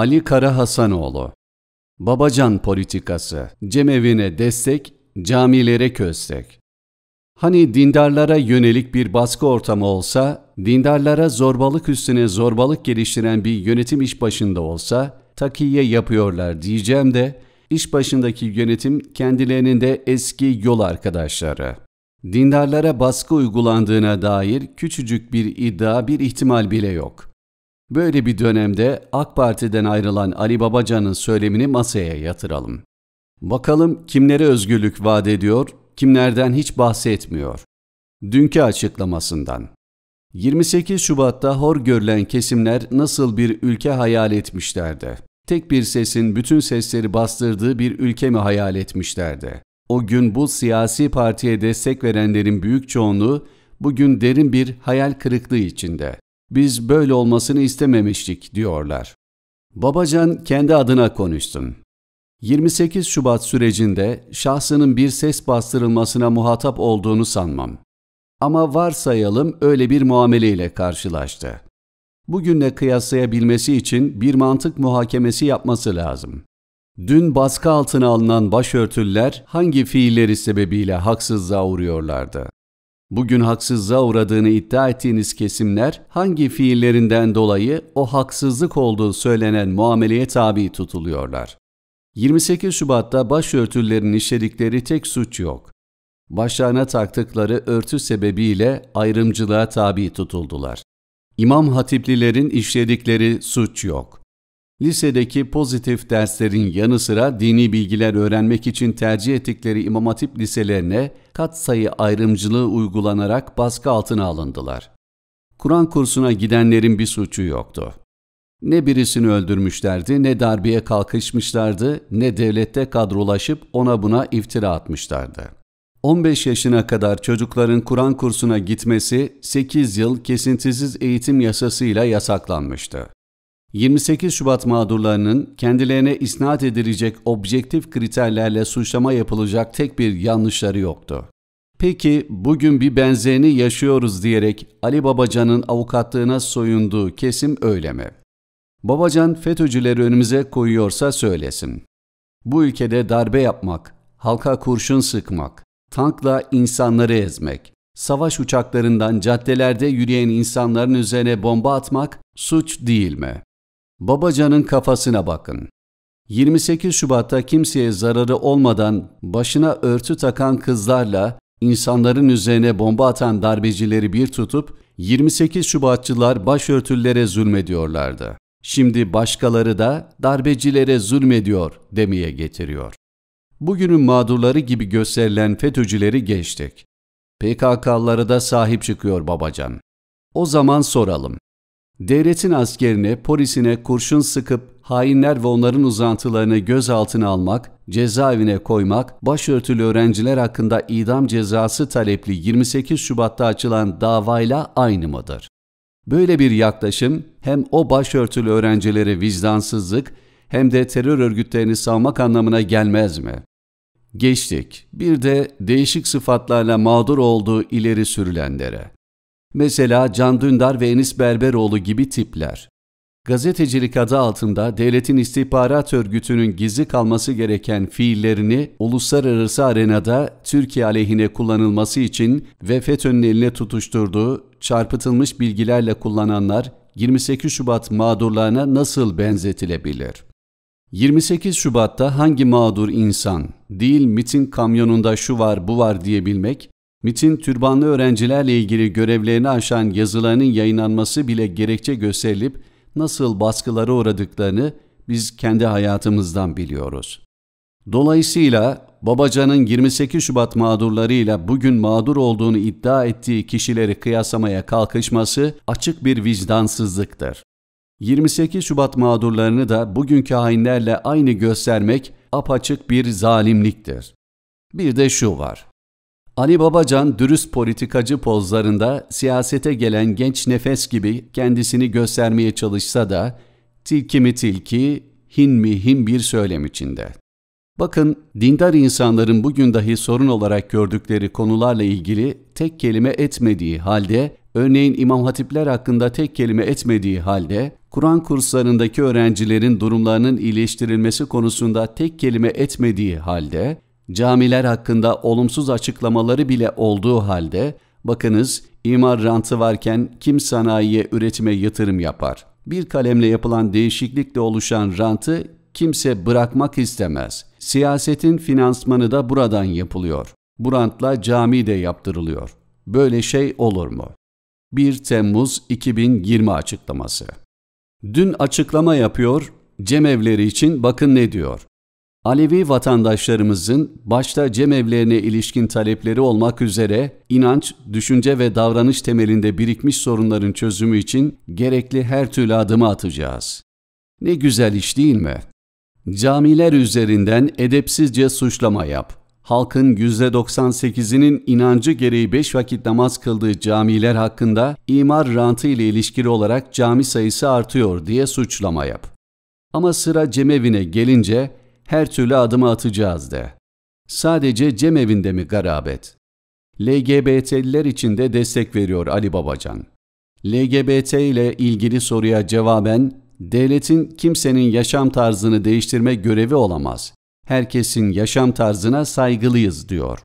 Ali Kara Hasanoğlu Babacan politikası, cemevine destek, camilere köstek. Hani dindarlara yönelik bir baskı ortamı olsa, dindarlara zorbalık üstüne zorbalık geliştiren bir yönetim iş başında olsa, takiye yapıyorlar diyeceğim de, iş başındaki yönetim kendilerinin de eski yol arkadaşları. Dindarlara baskı uygulandığına dair küçücük bir iddia, bir ihtimal bile yok.'' Böyle bir dönemde AK Parti'den ayrılan Ali Babacan'ın söylemini masaya yatıralım. Bakalım kimlere özgürlük vaat ediyor, kimlerden hiç bahsetmiyor. Dünkü açıklamasından. 28 Şubat'ta hor görülen kesimler nasıl bir ülke hayal etmişlerdi? Tek bir sesin bütün sesleri bastırdığı bir ülke mi hayal etmişlerdi? O gün bu siyasi partiye destek verenlerin büyük çoğunluğu bugün derin bir hayal kırıklığı içinde. Biz böyle olmasını istememiştik diyorlar. Babacan kendi adına konuştum. 28 Şubat sürecinde şahsının bir ses bastırılmasına muhatap olduğunu sanmam. Ama varsayalım öyle bir muameleyle karşılaştı. Bugünle kıyaslayabilmesi için bir mantık muhakemesi yapması lazım. Dün baskı altına alınan başörtüller hangi fiilleri sebebiyle haksızlığa uğruyorlardı? Bugün haksızlığa uğradığını iddia ettiğiniz kesimler hangi fiillerinden dolayı o haksızlık olduğu söylenen muameleye tabi tutuluyorlar? 28 Şubat'ta başörtülerin işledikleri tek suç yok. Başlarına taktıkları örtü sebebiyle ayrımcılığa tabi tutuldular. İmam hatiplilerin işledikleri suç yok. Lisedeki pozitif derslerin yanı sıra dini bilgiler öğrenmek için tercih ettikleri İmam Hatip liselerine katsayı ayrımcılığı uygulanarak baskı altına alındılar. Kur'an kursuna gidenlerin bir suçu yoktu. Ne birisini öldürmüşlerdi, ne darbeye kalkışmışlardı, ne devlette kadrolaşıp ona buna iftira atmışlardı. 15 yaşına kadar çocukların Kur'an kursuna gitmesi 8 yıl kesintisiz eğitim yasasıyla yasaklanmıştı. 28 Şubat mağdurlarının kendilerine isnat edilecek objektif kriterlerle suçlama yapılacak tek bir yanlışları yoktu. Peki bugün bir benzerini yaşıyoruz diyerek Ali Babacan'ın avukatlığına soyunduğu kesim öyle mi? Babacan FETÖ'cüleri önümüze koyuyorsa söylesin. Bu ülkede darbe yapmak, halka kurşun sıkmak, tankla insanları ezmek, savaş uçaklarından caddelerde yürüyen insanların üzerine bomba atmak suç değil mi? Babacan'ın kafasına bakın. 28 Şubat'ta kimseye zararı olmadan başına örtü takan kızlarla insanların üzerine bomba atan darbecileri bir tutup 28 Şubatçılar başörtülere zulmediyorlardı. Şimdi başkaları da darbecilere zulmediyor demeye getiriyor. Bugünün mağdurları gibi gösterilen FETÖ'cüleri geçtik. PKK'lara da sahip çıkıyor babacan. O zaman soralım. Devletin askerine, polisine kurşun sıkıp hainler ve onların uzantılarını gözaltına almak, cezaevine koymak, başörtülü öğrenciler hakkında idam cezası talepli 28 Şubat'ta açılan davayla aynı mıdır? Böyle bir yaklaşım hem o başörtülü öğrencilere vicdansızlık hem de terör örgütlerini savmak anlamına gelmez mi? Geçtik. Bir de değişik sıfatlarla mağdur olduğu ileri sürülenlere. Mesela Can Dündar ve Enis Berberoğlu gibi tipler. Gazetecilik adı altında devletin istihbarat örgütünün gizli kalması gereken fiillerini uluslararası arenada Türkiye aleyhine kullanılması için ve FETÖ'nün eline tutuşturduğu çarpıtılmış bilgilerle kullananlar 28 Şubat mağdurlarına nasıl benzetilebilir? 28 Şubat'ta hangi mağdur insan değil mitin kamyonunda şu var bu var diyebilmek MIT'in türbanlı öğrencilerle ilgili görevlerini aşan yazılarının yayınlanması bile gerekçe gösterilip nasıl baskılara uğradıklarını biz kendi hayatımızdan biliyoruz. Dolayısıyla Babacan'ın 28 Şubat mağdurlarıyla bugün mağdur olduğunu iddia ettiği kişileri kıyaslamaya kalkışması açık bir vicdansızlıktır. 28 Şubat mağdurlarını da bugünkü hainlerle aynı göstermek apaçık bir zalimliktir. Bir de şu var. Ali Babacan dürüst politikacı pozlarında siyasete gelen genç nefes gibi kendisini göstermeye çalışsa da tilki mi tilki, hin mi hin bir söylem içinde. Bakın dindar insanların bugün dahi sorun olarak gördükleri konularla ilgili tek kelime etmediği halde, örneğin İmam Hatipler hakkında tek kelime etmediği halde, Kur'an kurslarındaki öğrencilerin durumlarının iyileştirilmesi konusunda tek kelime etmediği halde, camiler hakkında olumsuz açıklamaları bile olduğu halde bakınız imar rantı varken kim sanayiye üretime yatırım yapar? Bir kalemle yapılan değişiklikle oluşan rantı kimse bırakmak istemez. Siyasetin finansmanı da buradan yapılıyor. Bu rantla cami de yaptırılıyor. Böyle şey olur mu? 1 Temmuz 2020 açıklaması. Dün açıklama yapıyor, cemevleri için bakın ne diyor. Alevi vatandaşlarımızın başta cemevlerine ilişkin talepleri olmak üzere inanç, düşünce ve davranış temelinde birikmiş sorunların çözümü için gerekli her türlü adımı atacağız. Ne güzel iş değil mi? Camiler üzerinden edepsizce suçlama yap. Halkın %98'inin inancı gereği 5 vakit namaz kıldığı camiler hakkında imar rantı ile ilişkili olarak cami sayısı artıyor diye suçlama yap. Ama sıra cemevine gelince her türlü adımı atacağız de. Sadece evinde mi garabet? LGBT'liler için de destek veriyor Ali Babacan. LGBT ile ilgili soruya cevaben, devletin kimsenin yaşam tarzını değiştirme görevi olamaz. Herkesin yaşam tarzına saygılıyız diyor.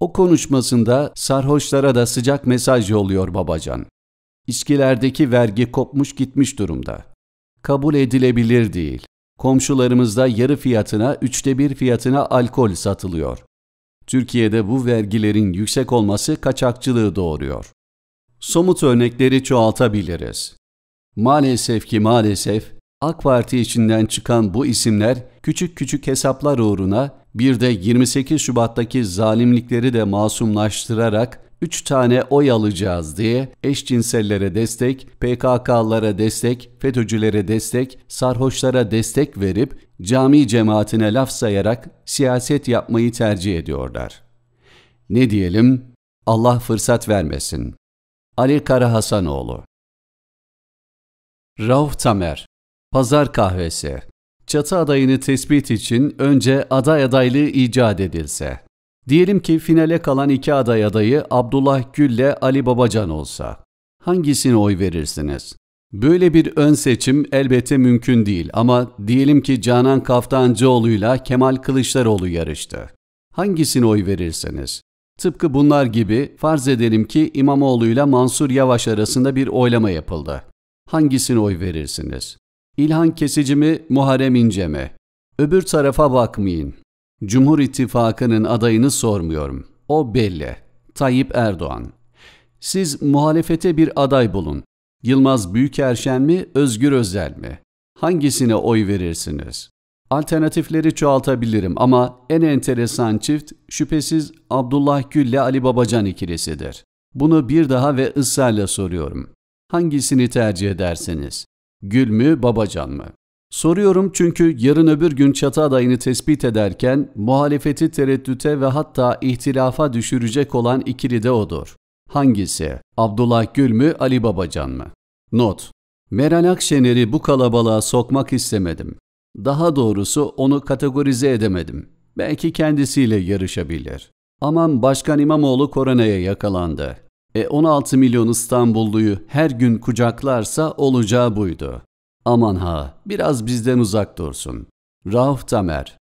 O konuşmasında sarhoşlara da sıcak mesaj yolluyor Babacan. İçkilerdeki vergi kopmuş gitmiş durumda. Kabul edilebilir değil komşularımızda yarı fiyatına, üçte bir fiyatına alkol satılıyor. Türkiye'de bu vergilerin yüksek olması kaçakçılığı doğuruyor. Somut örnekleri çoğaltabiliriz. Maalesef ki maalesef AK Parti içinden çıkan bu isimler küçük küçük hesaplar uğruna bir de 28 Şubat'taki zalimlikleri de masumlaştırarak 3 tane oy alacağız diye eşcinsellere destek, PKK'lara destek, FETÖ'cülere destek, sarhoşlara destek verip cami cemaatine laf sayarak siyaset yapmayı tercih ediyorlar. Ne diyelim? Allah fırsat vermesin. Ali Kara Hasanoğlu Rauf Tamer Pazar Kahvesi Çatı adayını tespit için önce aday adaylığı icat edilse. Diyelim ki finale kalan iki aday adayı Abdullah Gül ile Ali Babacan olsa. Hangisine oy verirsiniz? Böyle bir ön seçim elbette mümkün değil ama diyelim ki Canan Kaftancıoğlu ile Kemal Kılıçdaroğlu yarıştı. Hangisine oy verirsiniz? Tıpkı bunlar gibi farz edelim ki İmamoğlu ile Mansur Yavaş arasında bir oylama yapıldı. Hangisine oy verirsiniz? İlhan Kesici mi, Muharrem İnce mi? Öbür tarafa bakmayın. Cumhur İttifakı'nın adayını sormuyorum. O belli. Tayyip Erdoğan. Siz muhalefete bir aday bulun. Yılmaz Büyükerşen mi, Özgür Özel mi? Hangisine oy verirsiniz? Alternatifleri çoğaltabilirim ama en enteresan çift şüphesiz Abdullah Gül ile Ali Babacan ikilisidir. Bunu bir daha ve ısrarla soruyorum. Hangisini tercih edersiniz? Gül mü, Babacan mı? Soruyorum çünkü yarın öbür gün çatı adayını tespit ederken muhalefeti tereddüte ve hatta ihtilafa düşürecek olan ikili de odur. Hangisi? Abdullah Gül mü, Ali Babacan mı? Not. Meral Akşener'i bu kalabalığa sokmak istemedim. Daha doğrusu onu kategorize edemedim. Belki kendisiyle yarışabilir. Aman Başkan İmamoğlu koronaya yakalandı. E 16 milyon İstanbulluyu her gün kucaklarsa olacağı buydu. Aman ha, biraz bizden uzak dursun. Rauf Tamer